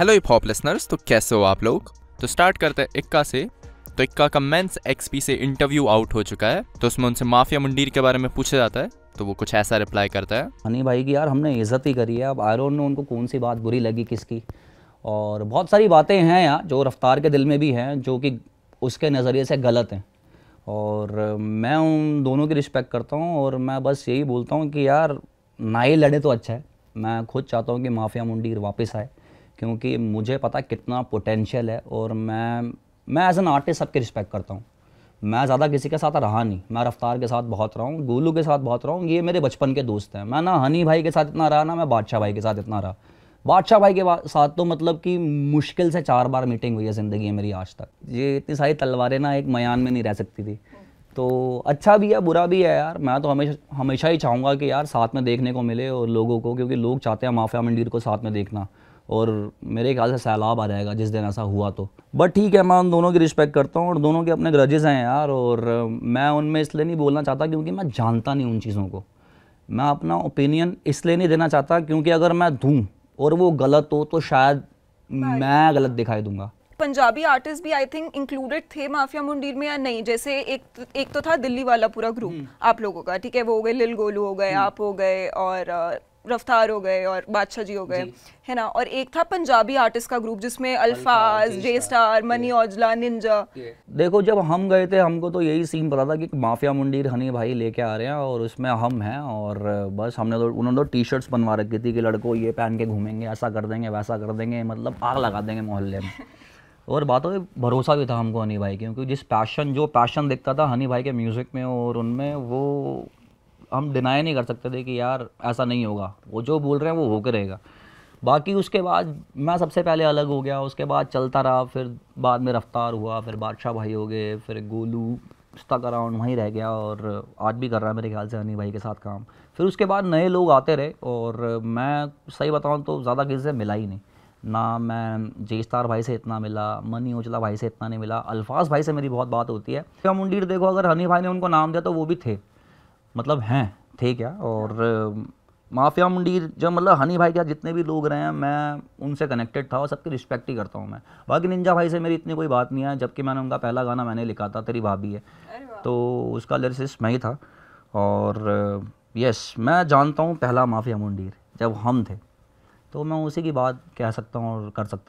Hello hip hop listeners तो कैसे हो आप लोग तो स्टार्ट करते हैं इक्का से तो इक्का का मेंस एक्सपी से इंटरव्यू आउट हो चुका है तो उसमें उनसे माफिया मुंडीर के बारे में पूछा जाता है तो वो कुछ ऐसा रिप्लाई करता है हनी भाई की यार हमने इज्जत ही करी है अब आयरन ने उनको कौन सी बात बुरी लगी किसकी और बहुत सारी बातें हैं यार जो रफ्तार के दिल में भी हैं जो कि उसके नज़रिए से गलत हैं और मैं उन दोनों की रिस्पेक्ट करता हूँ और मैं बस यही बोलता हूँ कि यार ना ही लड़े तो अच्छा है मैं खुद चाहता हूँ कि माफिया मुंडीर वापस आए क्योंकि मुझे पता कितना पोटेंशियल है और मैं मैं एज एन आर्टिस्ट सबके रिस्पेक्ट करता हूँ मैं ज़्यादा किसी के साथ रहा नहीं मैं रफ्तार के साथ बहुत रहा हूँ गोलू के साथ बहुत रहा हूँ ये मेरे बचपन के दोस्त हैं मैं ना हनी भाई के साथ इतना रहा ना मैं बादशाह भाई के साथ इतना रहा बादशाह भाई के साथ तो मतलब कि मुश्किल से चार बार मीटिंग हुई है ज़िंदगी है मेरी आज तक ये इतनी सारी तलवारें ना एक मयान में नहीं रह सकती थी तो अच्छा भी है बुरा भी है यार मैं तो हमेशा हमेशा ही चाहूँगा कि यार साथ में देखने को मिले और लोगों को क्योंकि लोग चाहते हैं माफिया मंडीर को साथ में देखना और मेरे ख्याल से सैलाब आ जाएगा जिस दिन ऐसा हुआ तो बट ठीक है मैं उन दोनों की रिस्पेक्ट करता हूँ और दोनों के अपने ग्रजेज़ हैं यार और मैं उनमें इसलिए नहीं बोलना चाहता क्योंकि मैं जानता नहीं उन चीज़ों को मैं अपना ओपिनियन इसलिए नहीं देना चाहता क्योंकि अगर मैं दूँ और वो गलत हो तो शायद मैं गलत दिखाई दूंगा पंजाबी आर्टिस्ट भी आई थिंक इंक्लूडेड थे माफिया मुंडीर में या नहीं जैसे एक एक तो था दिल्ली वाला पूरा ग्रुप हम्म। आप लोगों का ठीक है वो हो गए लिल गोलू हो गए हम्म। आप हो गए और रफ्तार हो गए और बादशाह जी हो गए है ना और एक था पंजाबी आर्टिस्ट का ग्रुप जिसमें Alfaaz J star money Aujla ninja देखो जब हम गए थे हमको तो यही सीन पता था कि माफिया मुंडीर हनी भाई लेके आ रहे हैं और उसमें हम हैं और बस हमने तो उन्होंने तो टी शर्ट्स बनवा रखी थी कि लड़कों ये पहन के घूमेंगे ऐसा कर देंगे वैसा कर देंगे मतलब आग लगा देंगे मोहल्ले में और बातों में भरोसा भी था हमको हनी भाई क्योंकि जिस पैशन जो पैशन दिखता था हनी भाई के म्यूज़िक में और उनमें वो हम डिनाई नहीं कर सकते थे कि यार ऐसा नहीं होगा वो जो बोल रहे हैं वो होकर रहेगा बाकी उसके बाद मैं सबसे पहले अलग हो गया उसके बाद चलता रहा फिर बाद में रफ्तार हुआ फिर बादशाह भाई हो गए फिर गोलू तक अराउंड वहीं रह गया और आज भी कर रहा है मेरे ख्याल से हनी भाई के साथ काम फिर उसके बाद नए लोग आते रहे और मैं सही बताऊँ तो ज़्यादा किसी से मिला ही नहीं ना मैं जेस्तार भाई से इतना मिला मनी ओचला भाई से इतना नहीं मिला अल्फाज भाई से मेरी बहुत बात होती है मुंडीर देखो अगर हनी भाई ने उनको नाम दिया तो वो भी थे मतलब हैं थे क्या और माफिया मुंडीर जो मतलब हनी भाई क्या जितने भी लोग रहे हैं मैं उनसे कनेक्टेड था और सबकी रिस्पेक्ट ही करता हूँ मैं बाकी निंजा भाई से मेरी इतनी कोई बात नहीं है जबकि मैंने उनका पहला गाना मैंने लिखा था तेरी भाभी है तो उसका लिरिक्स मैं ही था और यस मैं जानता हूँ पहला माफिया मुंडीर जब हम थे तो मैं उसी की बात कह सकता हूँ और कर सकता हूँ